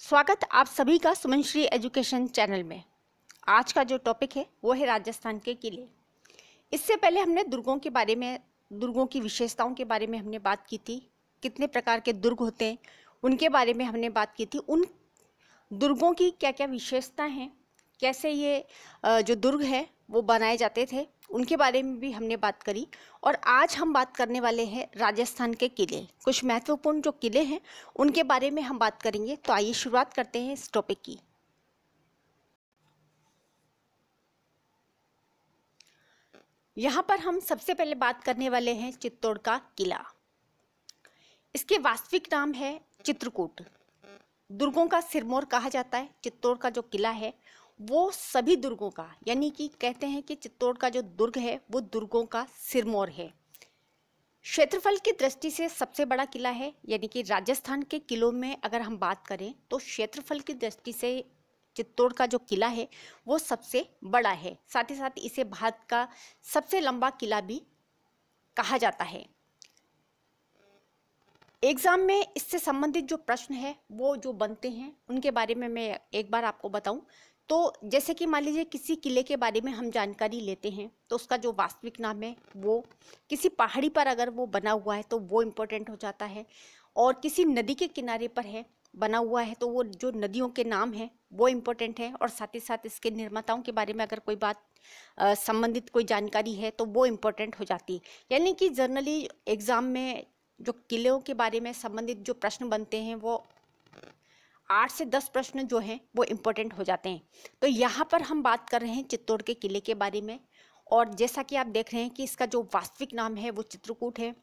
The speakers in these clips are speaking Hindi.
स्वागत आप सभी का सुमन श्री एजुकेशन चैनल में आज का जो टॉपिक है वो है राजस्थान के किले इससे पहले हमने दुर्गों के बारे में दुर्गों की विशेषताओं के बारे में हमने बात की थी कितने प्रकार के दुर्ग होते हैं उनके बारे में हमने बात की थी उन दुर्गों की क्या क्या विशेषता हैं कैसे ये जो दुर्ग है वो बनाए जाते थे उनके बारे में भी हमने बात करी और आज हम बात करने वाले हैं राजस्थान के किले कुछ महत्वपूर्ण जो किले हैं उनके बारे में हम बात करेंगे तो आइए शुरुआत करते हैं इस टॉपिक की यहाँ पर हम सबसे पहले बात करने वाले हैं चित्तौड़ का किला इसके वास्तविक नाम है चित्रकूट दुर्गों का सिरमौर कहा जाता है चित्तौड़ का जो किला है वो सभी दुर्गों का यानी कि कहते हैं कि चित्तौड़ का जो दुर्ग है वो दुर्गों का सिरमौर है क्षेत्रफल की दृष्टि से सबसे बड़ा किला है यानी कि राजस्थान के किलों में अगर हम बात करें तो क्षेत्रफल की दृष्टि से चित्तौड़ का जो किला है वो सबसे बड़ा है साथ ही साथ इसे भारत का सबसे लंबा किला भी कहा जाता है एग्ज़ाम में इससे संबंधित जो प्रश्न है वो जो बनते हैं उनके बारे में मैं एक बार आपको बताऊं तो जैसे कि मान लीजिए किसी किले के बारे में हम जानकारी लेते हैं तो उसका जो वास्तविक नाम है वो किसी पहाड़ी पर अगर वो बना हुआ है तो वो इम्पोर्टेंट हो जाता है और किसी नदी के किनारे पर है बना हुआ है तो वो जो नदियों के नाम हैं वो इम्पोर्टेंट है और साथ ही साथ इसके निर्माताओं के बारे में अगर कोई बात संबंधित कोई जानकारी है तो वो इम्पोर्टेंट हो जाती है यानी कि जर्नली एग्ज़ाम में जो किलों के बारे में संबंधित जो प्रश्न बनते हैं वो आठ से दस प्रश्न जो हैं वो इम्पोर्टेंट हो जाते हैं तो यहाँ पर हम बात कर रहे हैं चित्तौड़ के किले के बारे में और जैसा कि आप देख रहे हैं कि इसका जो वास्तविक नाम है वो चित्रकूट है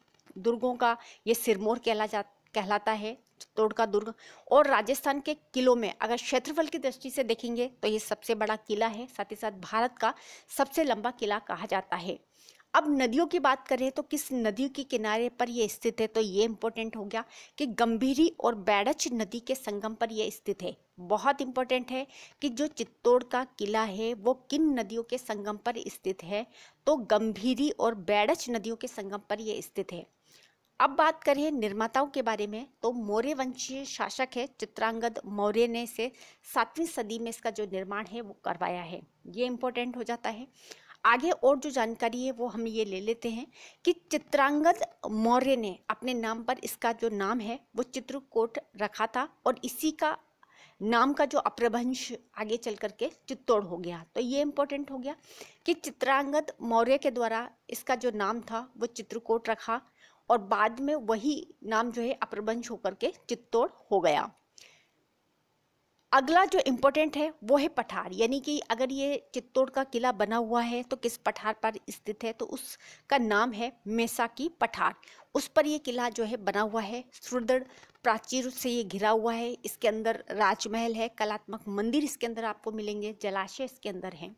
दुर्गों का ये सिरमौर कहला जा कहलाता है चित्तौड़ का दुर्ग और राजस्थान के किलों में अगर क्षेत्रफल की दृष्टि से देखेंगे तो ये सबसे बड़ा किला है साथ ही साथ भारत का सबसे लंबा किला कहा जाता है अब नदियों की बात करें तो किस नदी के किनारे पर यह स्थित है तो ये इम्पोर्टेंट हो गया कि गंभीरी और बैडच नदी के संगम पर यह स्थित है बहुत इम्पोर्टेंट है कि जो चित्तौड़ का किला है वो किन नदियों के संगम पर स्थित है तो गंभीरी और बैडच नदियों के संगम पर यह स्थित है अब बात करें निर्माताओं के बारे में तो मौर्य वंशीय शासक है चित्रांगद मौर्य ने इसे सातवीं सदी में इसका जो निर्माण है वो करवाया है ये इम्पोर्टेंट हो जाता है आगे और जो जानकारी है वो हम ये ले लेते हैं कि चित्रांगद मौर्य ने अपने नाम पर इसका जो नाम है वो चित्रकूट रखा था और इसी का नाम का जो अप्रभंश आगे चल करके चित्तौड़ हो गया तो ये इम्पोर्टेंट हो गया कि चित्रांगद मौर्य के द्वारा इसका जो नाम था वो चित्रकूट रखा और बाद में वही नाम जो है अप्रभंश होकर के चित्तौड़ हो गया अगला जो इम्पोर्टेंट है वो है पठार यानी कि अगर ये चित्तौड़ का किला बना हुआ है तो किस पठार पर स्थित है तो उसका नाम है मेसा की पठार उस पर ये किला जो है बना हुआ है सुदृढ़ प्राचीर से ये घिरा हुआ है इसके अंदर राजमहल है कलात्मक मंदिर इसके अंदर आपको मिलेंगे जलाशय इसके अंदर हैं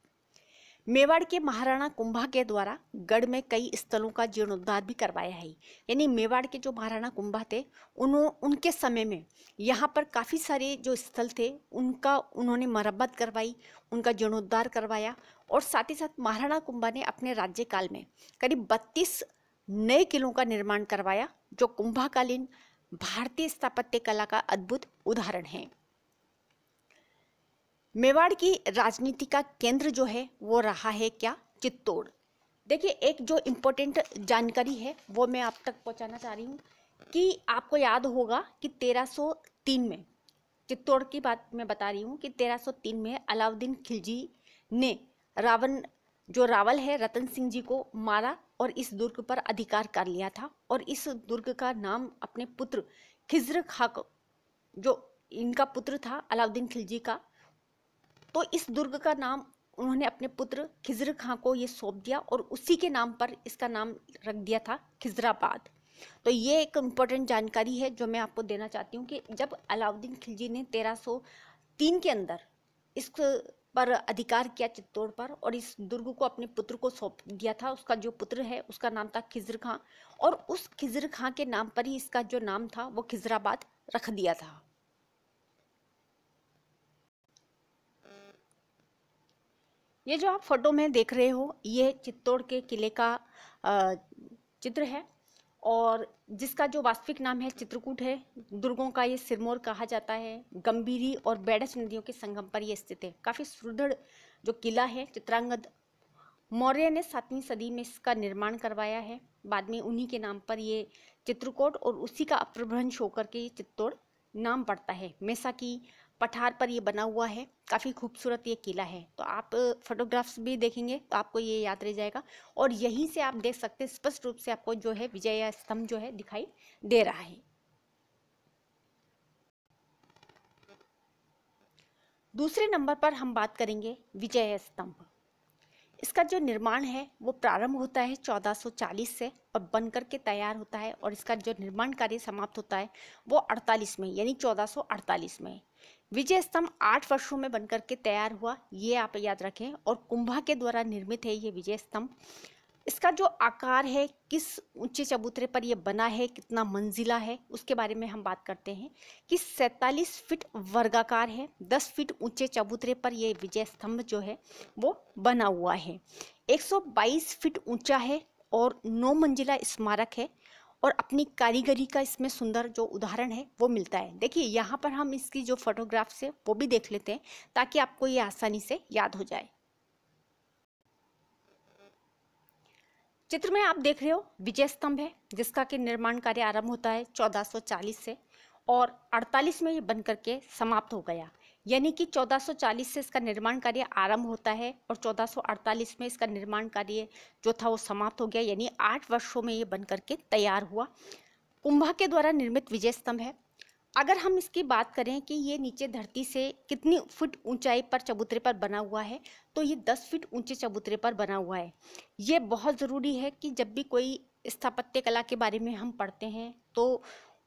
मेवाड़ के महाराणा कुंभा के द्वारा गढ़ में कई स्थलों का जीर्णोद्धार भी करवाया है यानी मेवाड़ के जो महाराणा कुंभा थे उन्हों उनके समय में यहाँ पर काफ़ी सारे जो स्थल थे उनका उन्होंने मरम्मत करवाई उनका जीर्णोद्धार करवाया और साथ ही साथ महाराणा कुंभा ने अपने राज्यकाल में करीब बत्तीस नए किलों का निर्माण करवाया जो कुंभाकालीन भारतीय स्थापत्य कला का अद्भुत उदाहरण है मेवाड़ की राजनीति का केंद्र जो है वो रहा है क्या चित्तौड़ देखिए एक जो इम्पोर्टेंट जानकारी है वो मैं आप तक पहुंचाना चाह रही हूँ कि आपको याद होगा कि 1303 में चित्तौड़ की बात मैं बता रही हूँ कि 1303 में अलाउद्दीन खिलजी ने रावण जो रावल है रतन सिंह जी को मारा और इस दुर्ग पर अधिकार कर लिया था और इस दुर्ग का नाम अपने पुत्र खिज्र खाक जो इनका पुत्र था अलाउद्दीन खिलजी का तो इस दुर्ग का नाम उन्होंने अपने पुत्र खिजर खां को ये सौंप दिया और उसी के नाम पर इसका नाम रख दिया था खिजराबाद तो ये एक इम्पोर्टेंट जानकारी है जो मैं आपको देना चाहती हूँ कि जब अलाउद्दीन खिलजी ने 1303 के अंदर इस पर अधिकार किया चित्तौड़ पर और इस दुर्ग को अपने पुत्र को सौंप दिया था उसका जो पुत्र है उसका नाम था खिजर खां और उस खिजर खां के नाम पर ही इसका जो नाम था वो खिजराबाद रख दिया था ये जो आप फ़ोटो में देख रहे हो ये चित्तौड़ के किले का चित्र है और जिसका जो वास्तविक नाम है चित्रकूट है दुर्गों का ये सिरमौर कहा जाता है गंभीरी और बैडस नदियों के संगम पर यह स्थित है काफ़ी सुदृढ़ जो किला है चित्रांगद मौर्य ने सातवीं सदी में इसका निर्माण करवाया है बाद में उन्हीं के नाम पर ये चित्रकूट और उसी का अप्रभ्रंश होकर के ये चित्तौड़ नाम पड़ता है मैसा की पठार पर ये बना हुआ है काफ़ी खूबसूरत ये किला है तो आप फोटोग्राफ्स भी देखेंगे तो आपको ये याद रह जाएगा और यहीं से आप देख सकते हैं स्पष्ट रूप से आपको जो है विजय स्तंभ जो है दिखाई दे रहा है दूसरे नंबर पर हम बात करेंगे विजय स्तंभ इसका जो निर्माण है वो प्रारंभ होता है 1440 से और बन करके तैयार होता है और इसका जो निर्माण कार्य समाप्त होता है वो 48 में यानी 1448 में विजय स्तंभ आठ वर्षों में बनकर के तैयार हुआ ये आप याद रखें और कुंभा के द्वारा निर्मित है ये विजय स्तंभ इसका जो आकार है किस ऊंचे चबूतरे पर यह बना है कितना मंजिला है उसके बारे में हम बात करते हैं कि सैतालीस फीट वर्गाकार है दस फीट ऊंचे चबूतरे पर यह विजय स्तंभ जो है वो बना हुआ है 122 फीट ऊंचा है और नौ मंजिला स्मारक है और अपनी कारीगरी का इसमें सुंदर जो उदाहरण है वो मिलता है देखिए यहाँ पर हम इसकी जो फोटोग्राफ्स है वो भी देख लेते हैं ताकि आपको ये आसानी से याद हो जाए चित्र में आप देख रहे हो विजय स्तंभ है जिसका के निर्माण कार्य आरंभ होता है 1440 से और 48 में ये बनकर के समाप्त हो गया यानी कि 1440 से इसका निर्माण कार्य आरंभ होता है और 1448 में इसका निर्माण कार्य जो था वो समाप्त हो गया यानी आठ वर्षों में ये बन करके तैयार हुआ कुंभा के द्वारा निर्मित विजय स्तंभ है अगर हम इसकी बात करें कि ये नीचे धरती से कितनी फुट ऊंचाई पर चबूतरे पर बना हुआ है तो ये 10 फीट ऊंचे चबूतरे पर बना हुआ है ये बहुत ज़रूरी है कि जब भी कोई स्थापत्य कला के बारे में हम पढ़ते हैं तो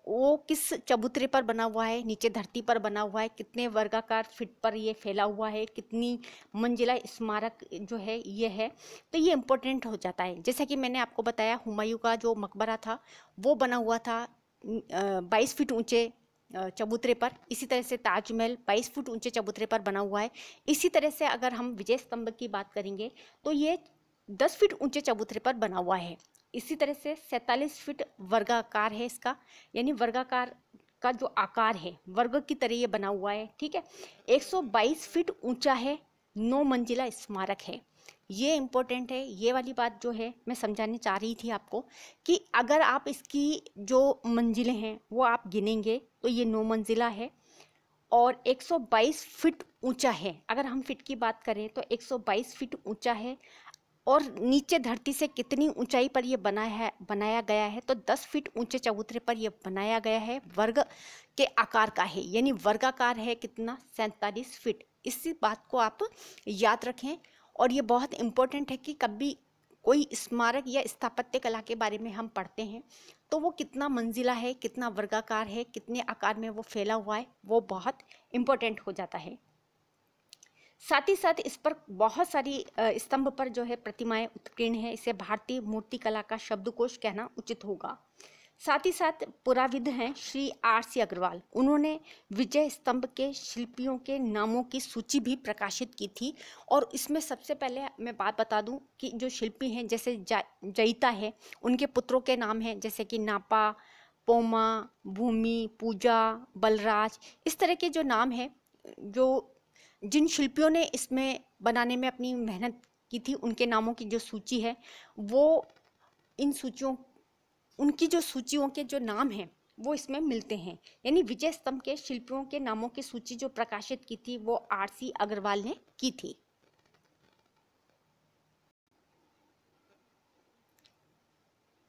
वो किस चबूतरे पर बना हुआ है नीचे धरती पर बना हुआ है कितने वर्गाकार फिट पर ये फैला हुआ है कितनी मंजिला स्मारक जो है ये है तो ये इम्पोर्टेंट हो जाता है जैसा कि मैंने आपको बताया हुमायूं का जो मकबरा था वो बना हुआ था बाईस फिट ऊंचे चबूतरे पर इसी तरह से ताजमहल 22 फुट ऊंचे चबूतरे पर बना हुआ है इसी तरह से अगर हम विजय स्तंभ की बात करेंगे तो ये 10 फीट ऊंचे चबूतरे पर बना हुआ है इसी तरह से सैंतालीस फीट वर्गाकार है इसका यानी वर्गाकार का जो आकार है वर्ग की तरह ये बना हुआ है ठीक है 122 फीट ऊंचा है नौ मंजिला स्मारक है ये इम्पोर्टेंट है ये वाली बात जो है मैं समझाने चाह रही थी आपको कि अगर आप इसकी जो मंजिलें हैं वो आप गिनेंगे तो ये नौ मंजिला है और 122 फीट ऊंचा है अगर हम फिट की बात करें तो 122 फीट ऊंचा है और नीचे धरती से कितनी ऊंचाई पर यह बना है बनाया गया है तो 10 फीट ऊंचे चबूतरे पर यह बनाया गया है वर्ग के आकार का है यानी वर्गाकार है कितना सैंतालीस फीट इस बात को आप याद रखें और ये बहुत इम्पोर्टेंट है कि कभी कोई स्मारक या स्थापत्य कला के बारे में हम पढ़ते हैं तो वो कितना मंजिला है कितना वर्गाकार है कितने आकार में वो फैला हुआ है वो बहुत इम्पोर्टेंट हो जाता है साथ ही साथ इस पर बहुत सारी स्तंभ पर जो है प्रतिमाएं उत्कीर्ण है इसे भारतीय मूर्तिकला का शब्दकोश कहना उचित होगा साथ ही साथ पुराविद हैं श्री आर सी अग्रवाल उन्होंने विजय स्तंभ के शिल्पियों के नामों की सूची भी प्रकाशित की थी और इसमें सबसे पहले मैं बात बता दूं कि जो शिल्पी हैं जैसे जयिता है उनके पुत्रों के नाम हैं जैसे कि नापा पोमा भूमि पूजा बलराज इस तरह के जो नाम हैं जो जिन शिल्पियों ने इसमें बनाने में अपनी मेहनत की थी उनके नामों की जो सूची है वो इन सूचियों उनकी जो सूचियों के जो नाम हैं वो इसमें मिलते हैं यानी विजय स्तंभ के शिल्पियों के नामों की सूची जो प्रकाशित की थी वो आर सी अग्रवाल ने की थी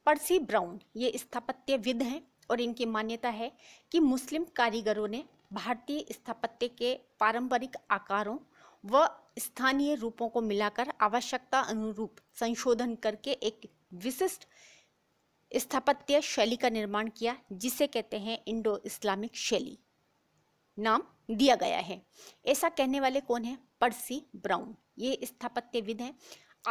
पर्सी ब्राउन ये स्थापत्यविद हैं और इनकी मान्यता है कि मुस्लिम कारीगरों ने भारतीय स्थापत्य के पारंपरिक आकारों व स्थानीय रूपों को मिलाकर आवश्यकता अनुरूप संशोधन करके एक विशिष्ट स्थापत्य शैली का निर्माण किया जिसे कहते हैं इंडो इस्लामिक शैली नाम दिया गया है ऐसा कहने वाले कौन है पर्सी ब्राउन ये स्थापत्यविद हैं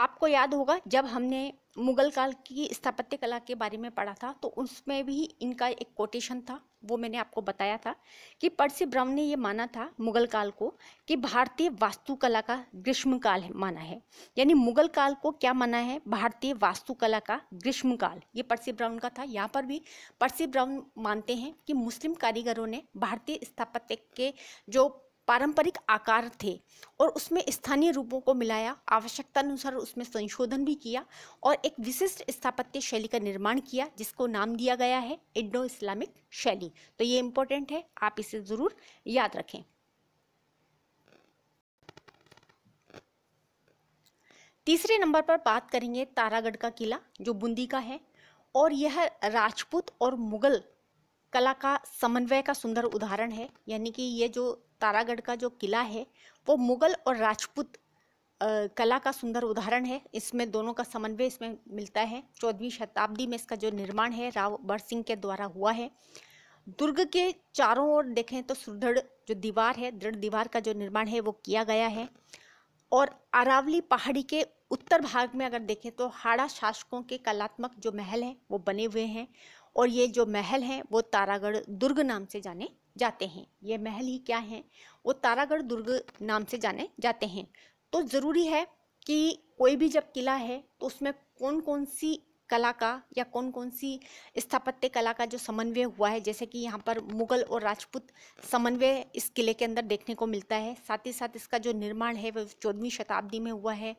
आपको याद होगा जब हमने मुगल काल की स्थापत्य कला के बारे में पढ़ा था तो उसमें भी इनका एक कोटेशन था वो मैंने आपको बताया था कि पर्सी ब्राउन ने ये माना था मुगल काल को कि भारतीय वास्तुकला का ग्रीष्म काल माना है यानी मुगल काल को क्या माना है भारतीय वास्तुकला का ग्रीष्म काल ये पर्सी ब्राउन का था यहाँ पर भी पर्सी ब्राउन मानते हैं कि मुस्लिम कारीगरों ने भारतीय स्थापत्य के जो पारंपरिक आकार थे और उसमें स्थानीय रूपों को मिलाया आवश्यकता अनुसार उसमें संशोधन भी किया और एक विशिष्ट स्थापत्य शैली का निर्माण किया जिसको नाम दिया गया है इंडो इस्लामिक शैली तो ये इम्पोर्टेंट है आप इसे ज़रूर याद रखें तीसरे नंबर पर बात करेंगे तारागढ़ का किला जो बूंदी का है और यह राजपूत और मुगल कला का समन्वय का सुंदर उदाहरण है यानी कि ये जो तारागढ़ का जो किला है वो मुगल और राजपूत कला का सुंदर उदाहरण है इसमें दोनों का समन्वय इसमें मिलता है चौदहवीं शताब्दी में इसका जो निर्माण है राव बर सिंह के द्वारा हुआ है दुर्ग के चारों ओर देखें तो सुदृढ़ जो दीवार है दृढ़ दीवार का जो निर्माण है वो किया गया है और अरावली पहाड़ी के उत्तर भाग में अगर देखें तो हाड़ा शासकों के कलात्मक जो महल हैं वो बने हुए हैं और ये जो महल हैं वो तारागढ़ दुर्ग नाम से जाने जाते हैं ये महल ही क्या हैं वो तारागढ़ दुर्ग नाम से जाने जाते हैं तो ज़रूरी है कि कोई भी जब किला है तो उसमें कौन कौन सी कला का या कौन कौन सी स्थापत्य कला का जो समन्वय हुआ है जैसे कि यहाँ पर मुगल और राजपूत समन्वय इस किले के अंदर देखने को मिलता है साथ ही साथ इसका जो निर्माण है वह चौदहवीं शताब्दी में हुआ है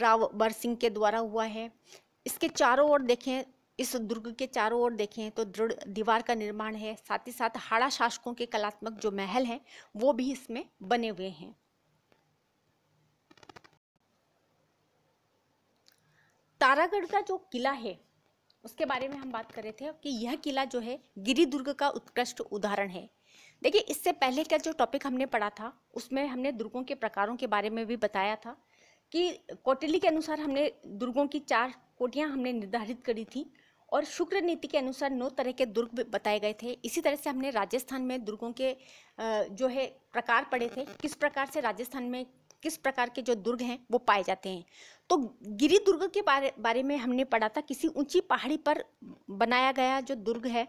राव बर सिंह के द्वारा हुआ है इसके चारों ओर देखें इस दुर्ग के चारों ओर देखें तो दृढ़ दीवार का निर्माण है साथ ही साथ हाड़ा शासकों के कलात्मक जो महल हैं वो भी इसमें बने हुए हैं तारागढ़ का जो किला है उसके बारे में हम बात कर रहे थे कि यह किला जो है गिरी दुर्ग का उत्कृष्ट उदाहरण है देखिए इससे पहले का जो टॉपिक हमने पढ़ा था उसमें हमने दुर्गों के प्रकारों के बारे में भी बताया था कि कोटिली के अनुसार हमने दुर्गों की चार कोटियां हमने निर्धारित करी थी और शुक्र नीति के अनुसार नौ तरह के दुर्ग बताए गए थे इसी तरह से हमने राजस्थान में दुर्गों के जो है प्रकार पड़े थे किस प्रकार से राजस्थान में किस प्रकार के जो दुर्ग हैं वो पाए जाते हैं तो गिरी दुर्ग के बारे बारे में हमने पढ़ा था किसी ऊंची पहाड़ी पर बनाया गया जो दुर्ग है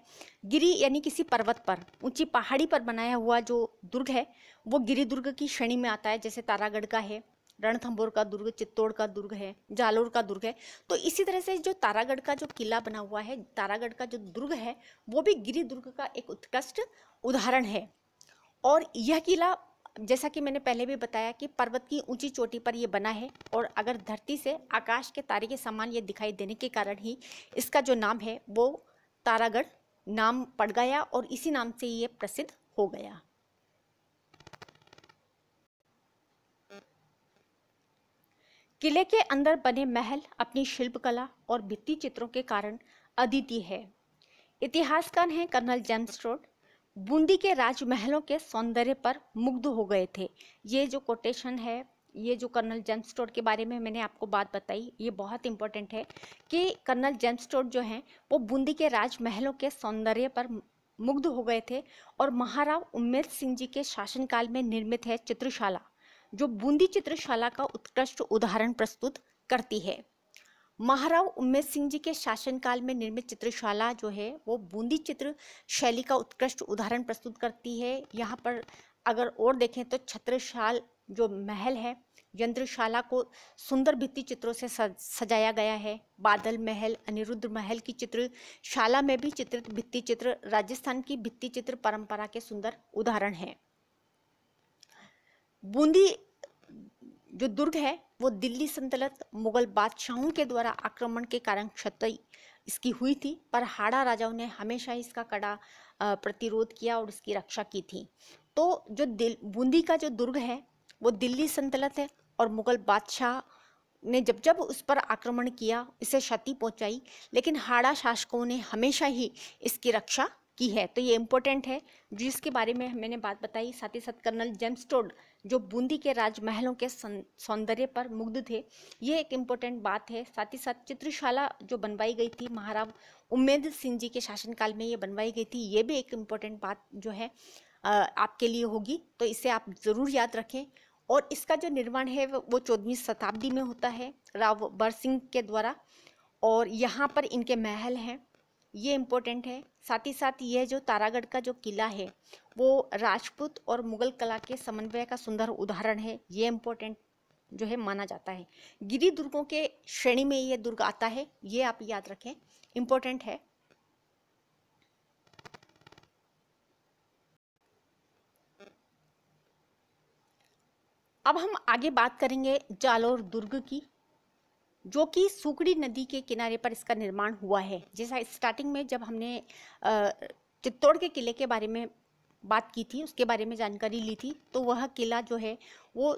गिरी यानी किसी पर्वत पर ऊंची पहाड़ी पर बनाया हुआ जो दुर्ग है वो गिरी दुर्ग की श्रेणी में आता है जैसे तारागढ़ का है रणथंबोर का दुर्ग चित्तौड़ का दुर्ग है जालोर का दुर्ग है तो इसी तरह से जो तारागढ़ का जो किला बना हुआ है तारागढ़ का जो दुर्ग है वो भी गिरी दुर्ग का एक उत्कृष्ट उदाहरण है और यह किला जैसा कि मैंने पहले भी बताया कि पर्वत की ऊंची चोटी पर यह बना है और अगर धरती से आकाश के तारे के समान ये दिखाई देने के कारण ही इसका जो नाम है वो तारागढ़ नाम पड़ गया और इसी नाम से ये प्रसिद्ध हो गया किले के अंदर बने महल अपनी शिल्पकला और भित्ति चित्रों के कारण अद्वितीय है इतिहासकार हैं कर्नल जेम्स रोड बूंदी के राजमहलों के सौंदर्य पर मुग्ध हो गए थे ये जो कोटेशन है ये जो कर्नल जेम्स स्टोर के बारे में मैंने आपको बात बताई ये बहुत इंपॉर्टेंट है कि कर्नल जेम्स स्टोर जो हैं वो बूंदी के राजमहलों के सौंदर्य पर मुग्ध हो गए थे और महाराव उम्मेद सिंह जी के शासनकाल में निर्मित है चित्रशाला जो बूंदी चित्रशाला का उत्कृष्ट उदाहरण प्रस्तुत करती है महाराव उम्मेद सिंह जी के शासनकाल में निर्मित चित्रशाला जो है वो बूंदी चित्र शैली का उत्कृष्ट उदाहरण प्रस्तुत करती है यहाँ पर अगर और देखें तो छत्रशाल जो महल है यंत्रशाला को सुंदर भित्ति चित्रों से सजाया गया है बादल महल अनिरुद्ध महल की चित्रशाला में भी चित्रित भित्ति चित्र राजस्थान की भित्ति चित्र परंपरा के सुंदर उदाहरण हैं बूंदी जो दुर्ग है वो दिल्ली संतलत मुगल बादशाहों के द्वारा आक्रमण के कारण क्षति इसकी हुई थी पर हाड़ा राजाओं ने हमेशा इसका कड़ा प्रतिरोध किया और इसकी रक्षा की थी तो जो दिल बूंदी का जो दुर्ग है वो दिल्ली संतलत है और मुगल बादशाह ने जब जब उस पर आक्रमण किया इसे क्षति पहुंचाई लेकिन हाड़ा शासकों ने हमेशा ही इसकी रक्षा की है तो ये इम्पोर्टेंट है जिसके बारे में मैंने बात बताई साथ ही साथ कर्नल जेम्स्टोड जो बूंदी के राजमहलों के सौंदर्य पर मुग्ध थे ये एक इम्पोर्टेंट बात है साथ ही साथ चित्रशाला जो बनवाई गई थी महाराव उम्मेद सिंह जी के शासनकाल में ये बनवाई गई थी ये भी एक इम्पोर्टेंट बात जो है आपके लिए होगी तो इसे आप ज़रूर याद रखें और इसका जो निर्माण है वो चौदहवीं शताब्दी में होता है राव बर सिंह के द्वारा और यहाँ पर इनके महल हैं ये इम्पोर्टेंट है साथ ही साथ यह जो तारागढ़ का जो किला है वो राजपूत और मुगल कला के समन्वय का सुंदर उदाहरण है ये इम्पोर्टेंट जो है माना जाता है गिरी दुर्गों के श्रेणी में ये दुर्ग आता है ये आप याद रखें इम्पोर्टेंट है अब हम आगे बात करेंगे जालोर दुर्ग की जो कि सुकड़ी नदी के किनारे पर इसका निर्माण हुआ है जैसा स्टार्टिंग में जब हमने चित्तौड़ के किले के बारे में बात की थी उसके बारे में जानकारी ली थी तो वह किला जो है वो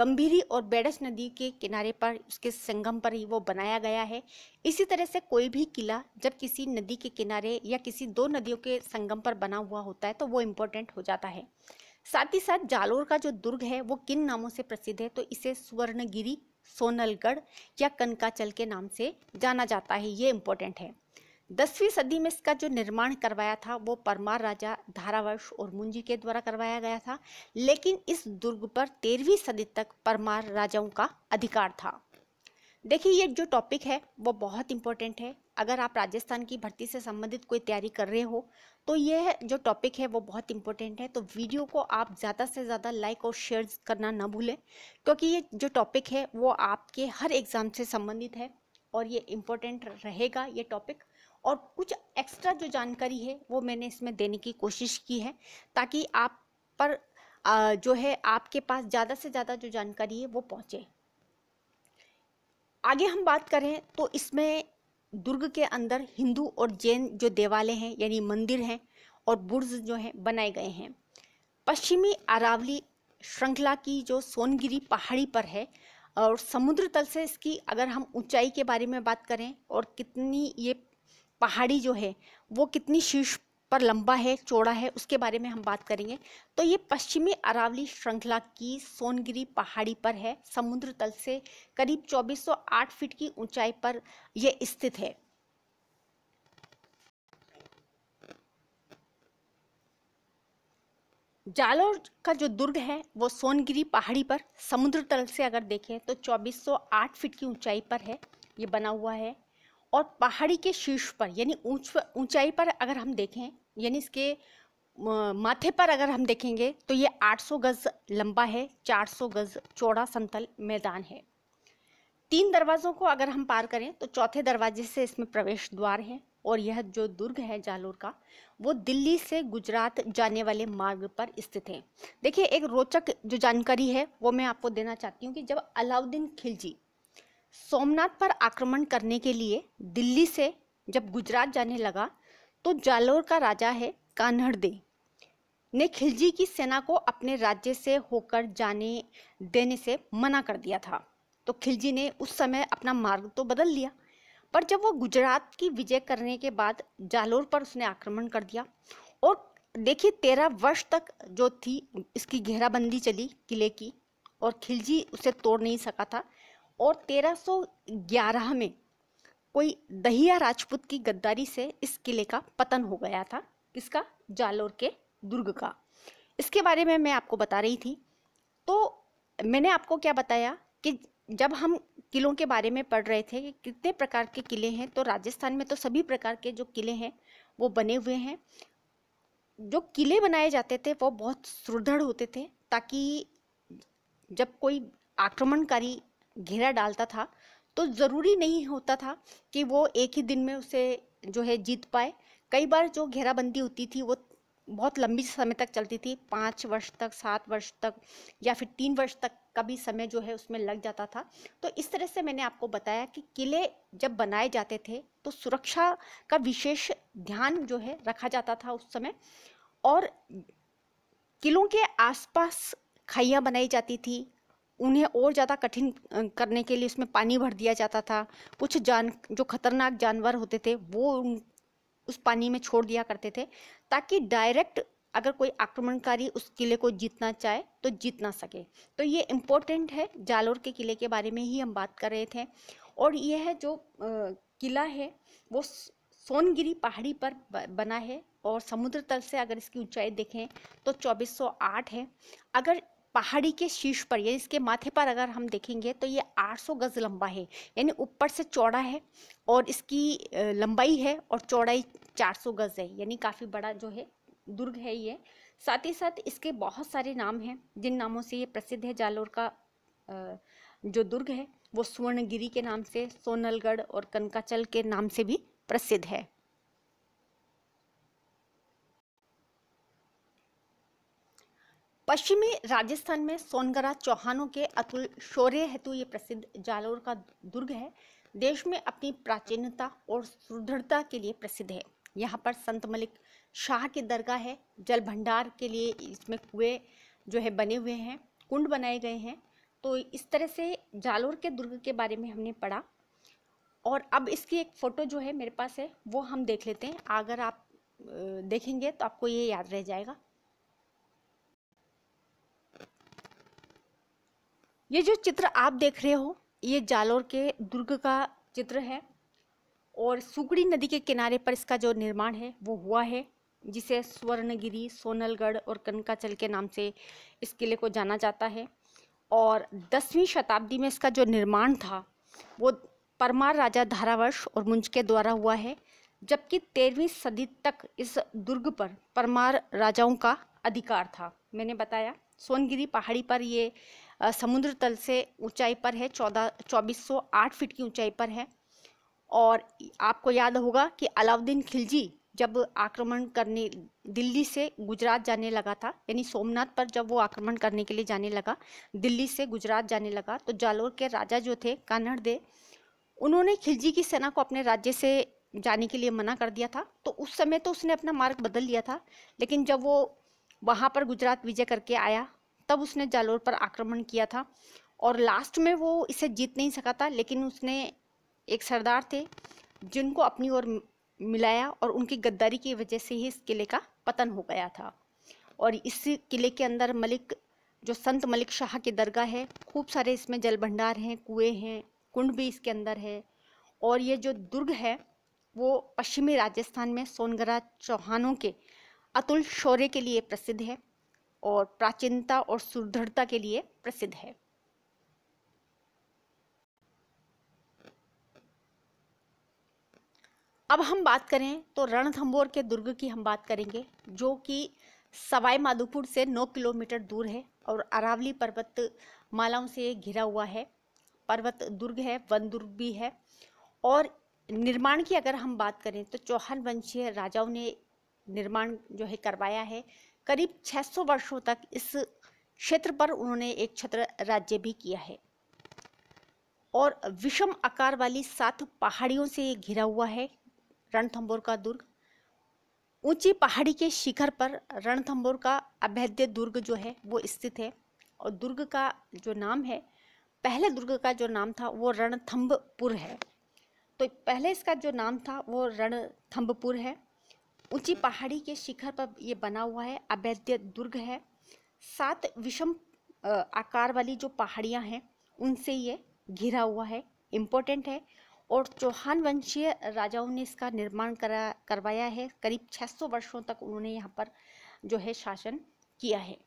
गंभीरी और बेड़स नदी के किनारे पर उसके संगम पर ही वो बनाया गया है इसी तरह से कोई भी किला जब किसी नदी के किनारे या किसी दो नदियों के संगम पर बना हुआ होता है तो वो इम्पोर्टेंट हो जाता है साथ ही साथ जालोर का जो दुर्ग है वो किन नामों से प्रसिद्ध है तो इसे सुवर्णगिरी सोनलगढ़ या कनकाचल के नाम से जाना जाता है ये इम्पोर्टेंट है दसवीं सदी में इसका जो निर्माण करवाया था वो परमार राजा धारावर्ष और मुंजी के द्वारा करवाया गया था लेकिन इस दुर्ग पर तेरहवीं सदी तक परमार राजाओं का अधिकार था देखिए ये जो टॉपिक है वो बहुत इंपॉर्टेंट है अगर आप राजस्थान की भर्ती से संबंधित कोई तैयारी कर रहे हो तो यह जो टॉपिक है वो बहुत इंपॉर्टेंट है तो वीडियो को आप ज़्यादा से ज़्यादा लाइक और शेयर करना ना भूलें क्योंकि ये जो टॉपिक है वो आपके हर एग्ज़ाम से संबंधित है और ये इम्पोर्टेंट रहेगा ये टॉपिक और कुछ एक्स्ट्रा जो जानकारी है वो मैंने इसमें देने की कोशिश की है ताकि आप पर जो है आपके पास ज़्यादा से ज़्यादा जो जानकारी है वो पहुँचे आगे हम बात करें तो इसमें दुर्ग के अंदर हिंदू और जैन जो देवालय हैं यानी मंदिर हैं और बुर्ज जो हैं बनाए गए हैं पश्चिमी अरावली श्रृंखला की जो सोनगिरी पहाड़ी पर है और समुद्र तल से इसकी अगर हम ऊंचाई के बारे में बात करें और कितनी ये पहाड़ी जो है वो कितनी शीर्ष पर लंबा है चौड़ा है उसके बारे में हम बात करेंगे तो ये पश्चिमी अरावली श्रृंखला की सोनगिरी पहाड़ी पर है समुद्र तल से करीब 2408 फीट की ऊंचाई पर यह स्थित है जालोर का जो दुर्ग है वो सोनगिरी पहाड़ी पर समुद्र तल से अगर देखें तो 2408 फीट की ऊंचाई पर है ये बना हुआ है और पहाड़ी के शीर्ष पर यानी ऊंच ऊंचाई पर अगर हम देखें यानी इसके माथे पर अगर हम देखेंगे तो ये 800 गज लंबा है 400 गज चौड़ा समतल मैदान है तीन दरवाज़ों को अगर हम पार करें तो चौथे दरवाजे से इसमें प्रवेश द्वार है और यह जो दुर्ग है जालोर का वो दिल्ली से गुजरात जाने वाले मार्ग पर स्थित है देखिए एक रोचक जो जानकारी है वो मैं आपको देना चाहती हूँ कि जब अलाउद्दीन खिलजी सोमनाथ पर आक्रमण करने के लिए दिल्ली से जब गुजरात जाने लगा तो जालौर का राजा है कान्हड़दे ने खिलजी की सेना को अपने राज्य से होकर जाने देने से मना कर दिया था तो खिलजी ने उस समय अपना मार्ग तो बदल लिया पर जब वो गुजरात की विजय करने के बाद जालौर पर उसने आक्रमण कर दिया और देखिए तेरह वर्ष तक जो थी इसकी घेराबंदी चली किले की और खिलजी उसे तोड़ नहीं सका था और 1311 में कोई दहिया राजपूत की गद्दारी से इस किले का पतन हो गया था किसका जालोर के दुर्ग का इसके बारे में मैं आपको बता रही थी तो मैंने आपको क्या बताया कि जब हम किलों के बारे में पढ़ रहे थे कि कितने प्रकार के किले हैं तो राजस्थान में तो सभी प्रकार के जो किले हैं वो बने हुए हैं जो किले बनाए जाते थे वो बहुत सुदृढ़ होते थे ताकि जब कोई आक्रमणकारी घेरा डालता था तो ज़रूरी नहीं होता था कि वो एक ही दिन में उसे जो है जीत पाए कई बार जो घेराबंदी होती थी वो बहुत लंबी समय तक चलती थी पाँच वर्ष तक सात वर्ष तक या फिर तीन वर्ष तक का भी समय जो है उसमें लग जाता था तो इस तरह से मैंने आपको बताया कि किले जब बनाए जाते थे तो सुरक्षा का विशेष ध्यान जो है रखा जाता था उस समय और किलों के आसपास खाइयाँ बनाई जाती थी उन्हें और ज़्यादा कठिन करने के लिए उसमें पानी भर दिया जाता था कुछ जान जो खतरनाक जानवर होते थे वो उस पानी में छोड़ दिया करते थे ताकि डायरेक्ट अगर कोई आक्रमणकारी उस किले को जीतना चाहे तो जीत ना सके तो ये इम्पोर्टेंट है जालोर के किले के बारे में ही हम बात कर रहे थे और यह है जो किला है वो सोनगिरी पहाड़ी पर बना है और समुद्र तल से अगर इसकी ऊंचाई देखें तो 2408 है अगर पहाड़ी के शीर्ष पर यानी इसके माथे पर अगर हम देखेंगे तो ये 800 गज लंबा है यानी ऊपर से चौड़ा है और इसकी लंबाई है और चौड़ाई 400 गज है यानी काफ़ी बड़ा जो है दुर्ग है ये साथ ही साथ इसके बहुत सारे नाम हैं जिन नामों से ये प्रसिद्ध है जालोर का जो दुर्ग है वो स्वर्णगिरी के नाम से सोनलगढ़ और कनकाचल के नाम से भी प्रसिद्ध है पश्चिमी राजस्थान में सोनगरा चौहानों के अतुल शौर्य हेतु ये प्रसिद्ध जालौर का दुर्ग है देश में अपनी प्राचीनता और सुदृढ़ता के लिए प्रसिद्ध है यहाँ पर संत मलिक शाह की दरगाह है जल भंडार के लिए इसमें कुएँ जो है बने हुए हैं कुंड बनाए गए हैं तो इस तरह से जालौर के दुर्ग के बारे में हमने पढ़ा और अब इसकी एक फ़ोटो जो है मेरे पास है वो हम देख लेते हैं अगर आप देखेंगे तो आपको ये याद रह जाएगा ये जो चित्र आप देख रहे हो ये जालोर के दुर्ग का चित्र है और सुगड़ी नदी के किनारे पर इसका जो निर्माण है वो हुआ है जिसे स्वर्णगिरी सोनलगढ़ और कनकाचल के नाम से इस किले को जाना जाता है और दसवीं शताब्दी में इसका जो निर्माण था वो परमार राजा धारावर्ष और मुंज के द्वारा हुआ है जबकि तेरहवीं सदी तक इस दुर्ग पर परमार राजाओं का अधिकार था मैंने बताया सोनगिरी पहाड़ी पर ये समुद्र तल से ऊंचाई पर है चौदह चौबीस सौ आठ फीट की ऊंचाई पर है और आपको याद होगा कि अलाउद्दीन खिलजी जब आक्रमण करने दिल्ली से गुजरात जाने लगा था यानी सोमनाथ पर जब वो आक्रमण करने के लिए जाने लगा दिल्ली से गुजरात जाने लगा तो जालोर के राजा जो थे कानड़ दे उन्होंने खिलजी की सेना को अपने राज्य से जाने के लिए मना कर दिया था तो उस समय तो उसने अपना मार्ग बदल लिया था लेकिन जब वो वहाँ पर गुजरात विजय करके आया तब उसने जालोर पर आक्रमण किया था और लास्ट में वो इसे जीत नहीं सका था लेकिन उसने एक सरदार थे जिनको अपनी ओर मिलाया और उनकी गद्दारी की वजह से ही इस किले का पतन हो गया था और इस किले के अंदर मलिक जो संत मलिक शाह की दरगाह है खूब सारे इसमें जल भंडार हैं कुएँ हैं कुंड भी इसके अंदर है और ये जो दुर्ग है वो पश्चिमी राजस्थान में सोनगरा चौहानों के अतुल शौर्य के लिए प्रसिद्ध है और प्राचीनता और सुदृढ़ता के लिए प्रसिद्ध है अब हम बात करें तो रणथंबोर के दुर्ग की हम बात करेंगे जो कि सवाई माधोपुर से 9 किलोमीटर दूर है और अरावली पर्वत मालाओं से घिरा हुआ है पर्वत दुर्ग है वन दुर्ग भी है और निर्माण की अगर हम बात करें तो चौहान वंशीय राजाओं ने निर्माण जो है करवाया है करीब 600 वर्षों तक इस क्षेत्र पर उन्होंने एक छत्र राज्य भी किया है और विषम आकार वाली सात पहाड़ियों से घिरा हुआ है रणथंबोर का दुर्ग ऊंची पहाड़ी के शिखर पर रणथंबोर का अभेद्य दुर्ग जो है वो स्थित है और दुर्ग का जो नाम है पहले दुर्ग का जो नाम था वो रणथंबपुर है तो पहले इसका जो नाम था वो रणथंबपुर है ऊंची पहाड़ी के शिखर पर यह बना हुआ है अवैध दुर्ग है सात विषम आकार वाली जो पहाड़ियाँ हैं उनसे ये घिरा हुआ है इम्पोर्टेंट है और चौहान वंशीय राजाओं ने इसका निर्माण करा करवाया है करीब 600 वर्षों तक उन्होंने यहाँ पर जो है शासन किया है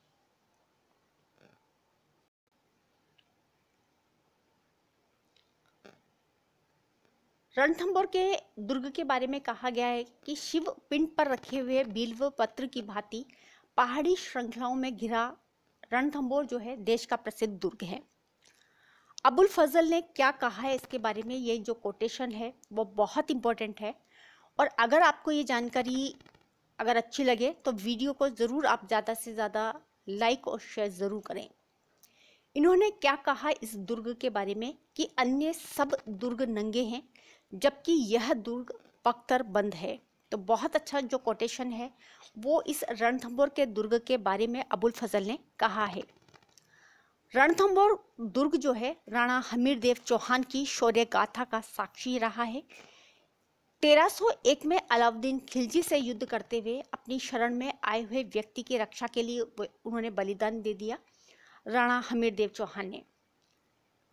रणथंबोर के दुर्ग के बारे में कहा गया है कि शिव पिंड पर रखे हुए बिल्व पत्र की भांति पहाड़ी श्रृंखलाओं में घिरा रणथंबोर जो है देश का प्रसिद्ध दुर्ग है अबुल फजल ने क्या कहा है इसके बारे में ये जो कोटेशन है वो बहुत इम्पोर्टेंट है और अगर आपको ये जानकारी अगर अच्छी लगे तो वीडियो को ज़रूर आप ज़्यादा से ज़्यादा लाइक और शेयर ज़रूर करें इन्होंने क्या कहा इस दुर्ग के बारे में कि अन्य सब दुर्ग नंगे हैं जबकि यह दुर्ग पख्तर बंद है तो बहुत अच्छा जो कोटेशन है वो इस रणथंबोर के दुर्ग के बारे में अबुल फजल ने कहा है रणथंबोर दुर्ग जो है राणा हमीर देव चौहान की शौर्य गाथा का साक्षी रहा है 1301 में अलाउद्दीन खिलजी से युद्ध करते हुए अपनी शरण में आए हुए व्यक्ति की रक्षा के लिए उन्होंने बलिदान दे दिया राणा हमीर देव चौहान ने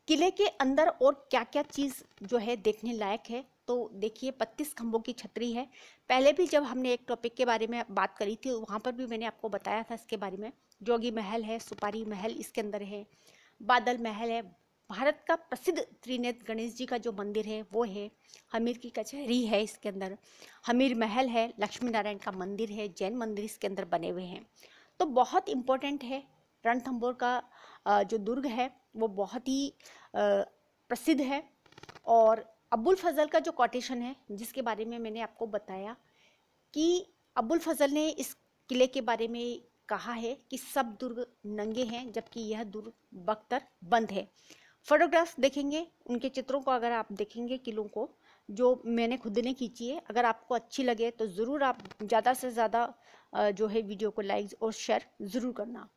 किले के अंदर और क्या क्या चीज़ जो है देखने लायक है तो देखिए बत्तीस खंभों की छतरी है पहले भी जब हमने एक टॉपिक के बारे में बात करी थी वहाँ पर भी मैंने आपको बताया था इसके बारे में जोगी महल है सुपारी महल इसके अंदर है बादल महल है भारत का प्रसिद्ध त्रिनेत्र गणेश जी का जो मंदिर है वो है हमीर की कचहरी है इसके अंदर हमीर महल है लक्ष्मी नारायण का मंदिर है जैन मंदिर इसके अंदर बने हुए हैं तो बहुत इम्पोर्टेंट है रणथम्बोर का जो दुर्ग है वो बहुत ही प्रसिद्ध है और अबुल फज़ल का जो कोटेशन है जिसके बारे में मैंने आपको बताया कि अबुल फज़ल ने इस किले के बारे में कहा है कि सब दुर्ग नंगे हैं जबकि यह दुर्ग बख्तर बंद है फोटोग्राफ देखेंगे उनके चित्रों को अगर आप देखेंगे किलों को जो मैंने खुद ने खींची है अगर आपको अच्छी लगे तो ज़रूर आप ज़्यादा से ज़्यादा जो है वीडियो को लाइक और शेयर ज़रूर करना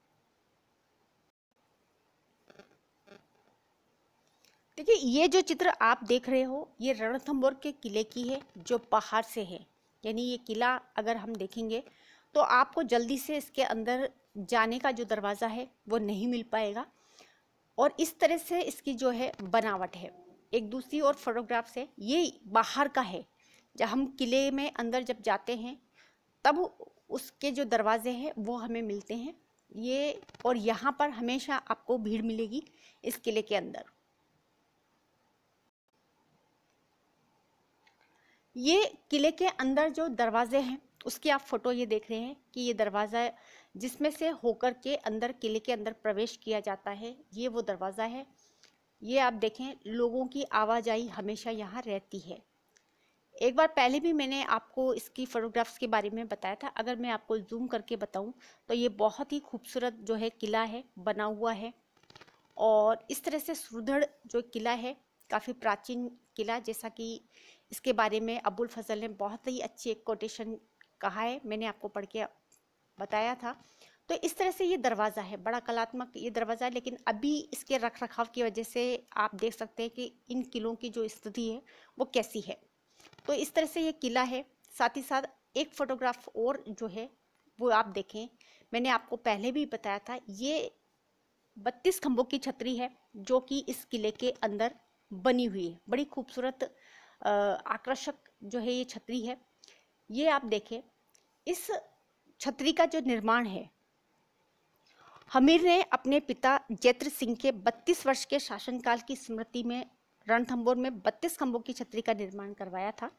देखिए ये जो चित्र आप देख रहे हो ये रणथम्बोर के किले की है जो पहाड़ से है यानी ये किला अगर हम देखेंगे तो आपको जल्दी से इसके अंदर जाने का जो दरवाज़ा है वो नहीं मिल पाएगा और इस तरह से इसकी जो है बनावट है एक दूसरी और फोटोग्राफ से ये बाहर का है जब हम किले में अंदर जब जाते हैं तब उसके जो दरवाजे हैं वो हमें मिलते हैं ये और यहाँ पर हमेशा आपको भीड़ मिलेगी इस किले के अंदर ये किले के अंदर जो दरवाजे हैं उसकी आप फोटो ये देख रहे हैं कि ये दरवाज़ा जिसमें से होकर के अंदर किले के अंदर प्रवेश किया जाता है ये वो दरवाज़ा है ये आप देखें लोगों की आवाजाही हमेशा यहाँ रहती है एक बार पहले भी मैंने आपको इसकी फ़ोटोग्राफ्स के बारे में बताया था अगर मैं आपको जूम करके बताऊं तो ये बहुत ही खूबसूरत जो है किला है बना हुआ है और इस तरह से सुदृढ़ जो किला है काफ़ी प्राचीन किला जैसा कि इसके बारे में अबुल फजल ने बहुत ही अच्छी एक कोटेशन कहा है मैंने आपको पढ़ के बताया था तो इस तरह से ये दरवाज़ा है बड़ा कलात्मक ये दरवाज़ा है लेकिन अभी इसके रख रखाव की वजह से आप देख सकते हैं कि इन किलों की जो स्थिति है वो कैसी है तो इस तरह से ये किला है साथ ही साथ एक फ़ोटोग्राफ और जो है वो आप देखें मैंने आपको पहले भी बताया था ये बत्तीस खम्भों की छतरी है जो कि इस किले के अंदर बनी हुई है बड़ी खूबसूरत आकर्षक जो है ये छतरी है ये आप देखें इस छतरी का जो निर्माण है हमीर ने अपने पिता जैत्र सिंह के 32 वर्ष के शासनकाल की स्मृति में रणथम्बोर में 32 खम्बों की छतरी का निर्माण करवाया था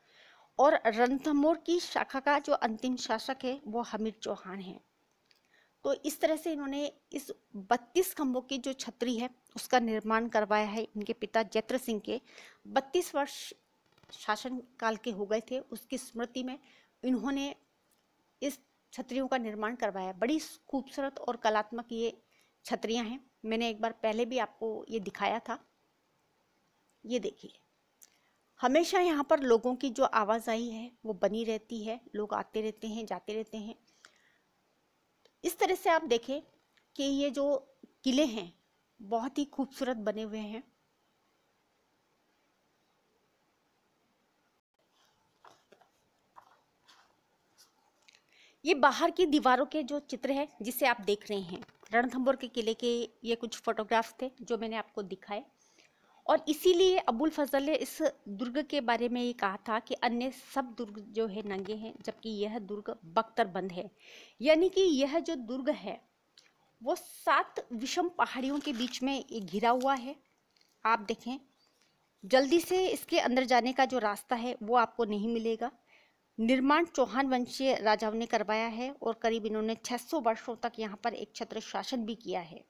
और रणथम्बोर की शाखा का जो अंतिम शासक है वो हमीर चौहान है तो इस तरह से इन्होंने इस 32 खम्बों की जो छतरी है उसका निर्माण करवाया है इनके पिता जैत्र सिंह के 32 वर्ष शासन काल के हो गए थे उसकी स्मृति में इन्होंने इस छतरियों का निर्माण करवाया बड़ी खूबसूरत और कलात्मक ये छतरियां हैं मैंने एक बार पहले भी आपको ये दिखाया था ये देखिए हमेशा यहाँ पर लोगों की जो आवाजाही है वो बनी रहती है लोग आते रहते हैं जाते रहते हैं इस तरह से आप देखें कि ये जो किले हैं बहुत ही खूबसूरत बने हुए हैं ये बाहर की दीवारों के जो चित्र है जिसे आप देख रहे हैं रणथंबोर के किले के ये कुछ फोटोग्राफ्स थे जो मैंने आपको दिखाए और इसीलिए अबुल फजल ने इस दुर्ग के बारे में ये कहा था कि अन्य सब दुर्ग जो है नंगे हैं जबकि यह दुर्ग बख्तरबंद है यानी कि यह जो दुर्ग है वो सात विषम पहाड़ियों के बीच में घिरा हुआ है आप देखें जल्दी से इसके अंदर जाने का जो रास्ता है वो आपको नहीं मिलेगा निर्माण चौहान वंशीय राजाओं ने करवाया है और करीब इन्होंने 600 वर्षों तक यहाँ पर एक छत्र शासन भी किया है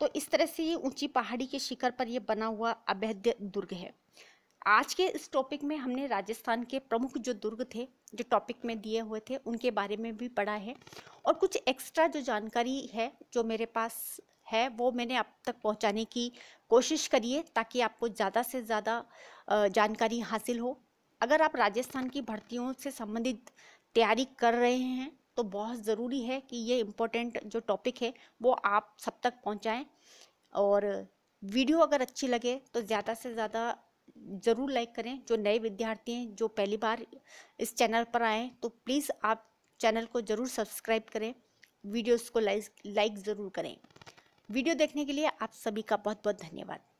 तो इस तरह से ये ऊंची पहाड़ी के शिखर पर यह बना हुआ अभेद्य दुर्ग है आज के इस टॉपिक में हमने राजस्थान के प्रमुख जो दुर्ग थे जो टॉपिक में दिए हुए थे उनके बारे में भी पढ़ा है और कुछ एक्स्ट्रा जो जानकारी है जो मेरे पास है वो मैंने आप तक पहुंचाने की कोशिश करिए ताकि आपको ज़्यादा से ज़्यादा जानकारी हासिल हो अगर आप राजस्थान की भर्तियों से संबंधित तैयारी कर रहे हैं तो बहुत ज़रूरी है कि ये इम्पोर्टेंट जो टॉपिक है वो आप सब तक पहुँचाएँ और वीडियो अगर अच्छी लगे तो ज़्यादा से ज़्यादा ज़रूर लाइक करें जो नए विद्यार्थी हैं जो पहली बार इस चैनल पर आएँ तो प्लीज़ आप चैनल को ज़रूर सब्सक्राइब करें वीडियोस को लाइक लाइक ज़रूर करें वीडियो देखने के लिए आप सभी का बहुत बहुत धन्यवाद